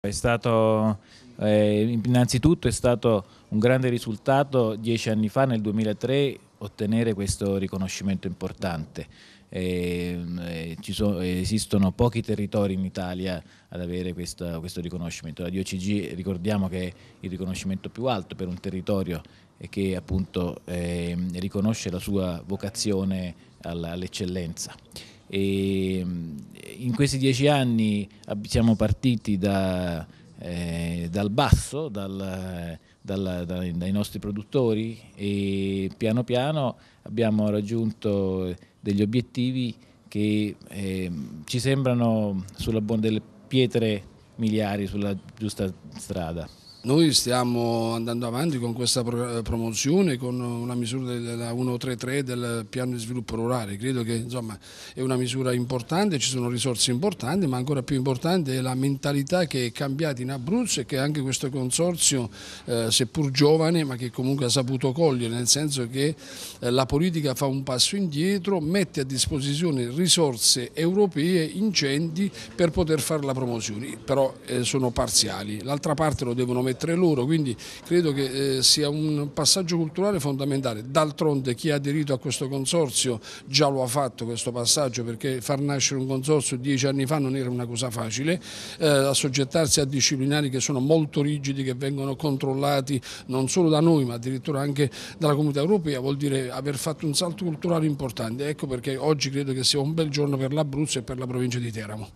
È stato, eh, innanzitutto è stato un grande risultato dieci anni fa, nel 2003, ottenere questo riconoscimento importante. Eh, eh, sono, esistono pochi territori in Italia ad avere questa, questo riconoscimento. La DOCG ricordiamo che è il riconoscimento più alto per un territorio che appunto ehm, riconosce la sua vocazione all'eccellenza. All ehm, in questi dieci anni siamo partiti da, eh, dal basso, dal, dal, dai, dai nostri produttori e piano piano abbiamo raggiunto degli obiettivi che eh, ci sembrano sulla delle pietre miliari sulla giusta strada. Noi stiamo andando avanti con questa eh, promozione, con una misura della 133 del piano di sviluppo rurale, credo che insomma, è una misura importante, ci sono risorse importanti, ma ancora più importante è la mentalità che è cambiata in Abruzzo e che anche questo consorzio, eh, seppur giovane, ma che comunque ha saputo cogliere, nel senso che eh, la politica fa un passo indietro, mette a disposizione risorse europee ingenti per poter fare la promozione, però eh, sono parziali, l'altra parte lo devono mettere permettere loro, quindi credo che eh, sia un passaggio culturale fondamentale. D'altronde chi ha aderito a questo consorzio già lo ha fatto questo passaggio perché far nascere un consorzio dieci anni fa non era una cosa facile, eh, assoggettarsi a disciplinari che sono molto rigidi, che vengono controllati non solo da noi ma addirittura anche dalla comunità europea vuol dire aver fatto un salto culturale importante, ecco perché oggi credo che sia un bel giorno per l'Abruzzo e per la provincia di Teramo.